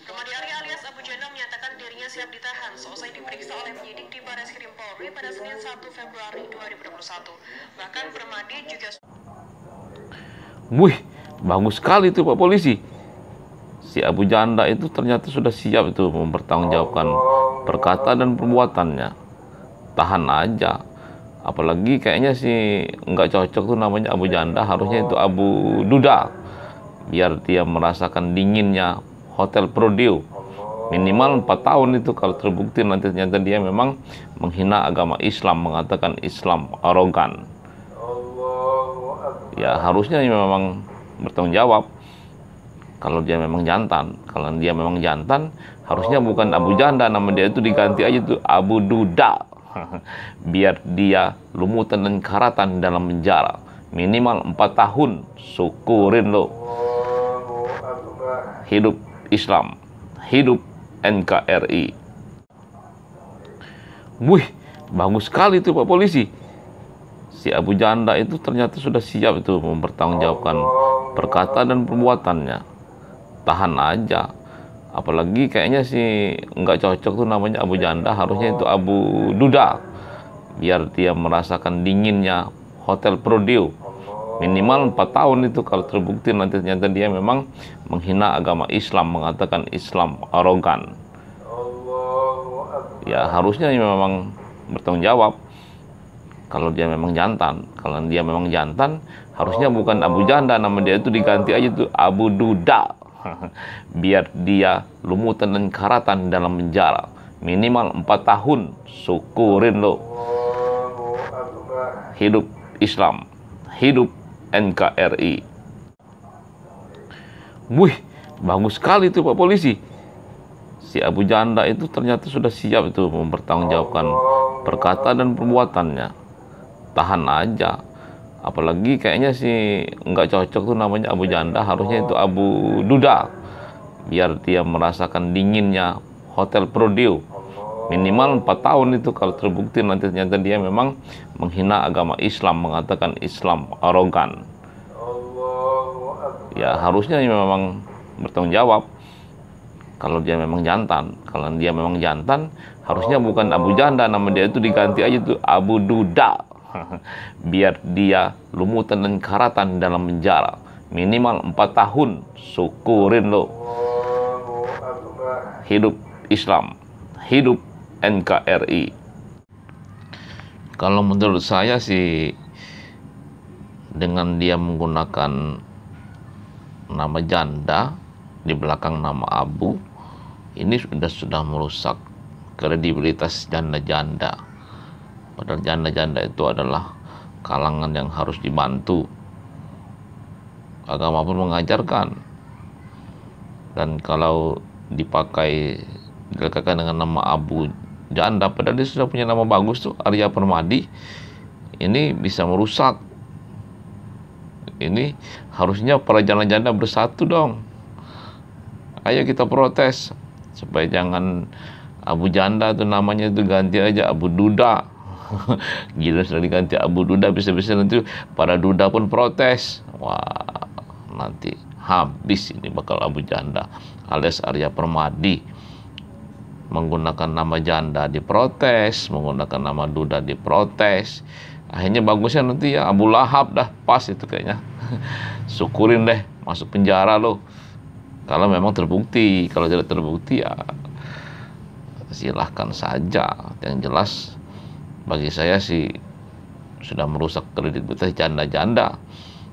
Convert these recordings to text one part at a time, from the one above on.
Kemudian Ari alias Abu Janda menyatakan dirinya siap ditahan seusai diperiksa oleh penyidik di Baris Krim Polri pada Senin 1 Februari 2021. Bahkan Permadi juga... Wih, bagus sekali itu Pak Polisi. Si Abu Janda itu ternyata sudah siap itu mempertanggungjawabkan perkata dan perbuatannya. Tahan aja. Apalagi kayaknya sih nggak cocok tuh namanya Abu Janda, harusnya itu Abu Duda. Biar dia merasakan dinginnya Hotel Prodeo. Minimal 4 tahun itu kalau terbukti nanti ternyata dia memang menghina agama Islam, mengatakan Islam arogan. Ya harusnya memang bertanggung jawab. Kalau dia memang jantan, kalau dia memang jantan, harusnya bukan Abu Janda nama dia itu diganti aja tuh Abu Duda. Biar dia lumutan dan karatan dalam penjara minimal 4 tahun syukurin lo hidup Islam. Hidup NKRI. Wih, bagus sekali itu Pak Polisi. Si Abu Janda itu ternyata sudah siap itu mempertanggungjawabkan perkata dan perbuatannya. Tahan aja. Apalagi kayaknya sih nggak cocok tuh namanya Abu Janda, harusnya itu Abu Duda. Biar dia merasakan dinginnya Hotel Prodeo Minimal 4 tahun itu kalau terbukti nanti ternyata dia memang menghina agama Islam, mengatakan Islam arogan. Ya harusnya dia memang bertanggung jawab. Kalau dia memang jantan, kalau dia memang jantan, harusnya bukan Abu Janda nama dia itu diganti aja tuh Abu Duda. Biar dia lumutan dan karatan dalam penjara minimal 4 tahun syukurin lo hidup Islam hidup NKRI. Wih, bagus sekali itu Pak Polisi. Si Abu Janda itu ternyata sudah siap itu mempertanggungjawabkan perkata dan perbuatannya. Tahan aja. Apalagi kayaknya sih nggak cocok tuh namanya Abu Janda, harusnya itu Abu Duda. Biar dia merasakan dinginnya Hotel Prodeo Minimal empat tahun itu kalau terbukti nanti ternyata dia memang menghina agama Islam, mengatakan Islam arogan. Ya harusnya memang bertanggung jawab. Kalau dia memang jantan, kalau dia memang jantan, harusnya bukan Abu Janda nama dia itu diganti aja tuh Abu Duda. Biar dia lumutan dan karatan dalam penjara minimal empat tahun syukurin lo hidup Islam hidup NKRI. Kalau menurut saya sih dengan dia menggunakan nama janda di belakang nama Abu ini sudah sudah merusak kredibilitas janda-janda. Padahal janda-janda itu adalah kalangan yang harus dibantu. Agama pun mengajarkan. Dan kalau dipakai dilakukan dengan nama Abu janda padahal dia sudah punya nama bagus tuh Arya Permadi ini bisa merusak ini harusnya para janda-janda bersatu dong ayo kita protes supaya jangan Abu Janda tuh namanya itu ganti aja Abu Duda gila sudah diganti Abu Duda bisa-bisa nanti para Duda pun protes wah nanti habis ini bakal Abu Janda alias Arya Permadi menggunakan nama janda diprotes, menggunakan nama duda diprotes. Akhirnya bagusnya nanti ya Abu Lahab dah pas itu kayaknya. Syukurin deh masuk penjara loh. Kalau memang terbukti, kalau tidak terbukti ya silahkan saja. Yang jelas bagi saya sih sudah merusak kredit kredibilitas janda-janda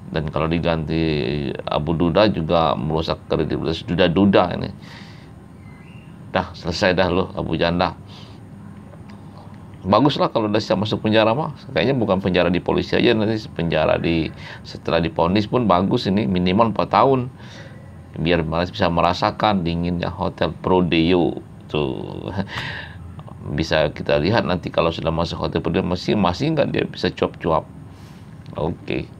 dan kalau diganti Abu Duda juga merusak kredit kredibilitas Duda-Duda ini dah selesai dah lo Abu Janda bagus baguslah kalau udah siap masuk penjara mah kayaknya bukan penjara di polisi aja nanti penjara di setelah diponis pun bagus ini minimal 4 tahun biar bisa merasakan dinginnya hotel Prodeo tuh bisa kita lihat nanti kalau sudah masuk hotel Prodeo masih masih nggak dia bisa cuap-cuap oke okay.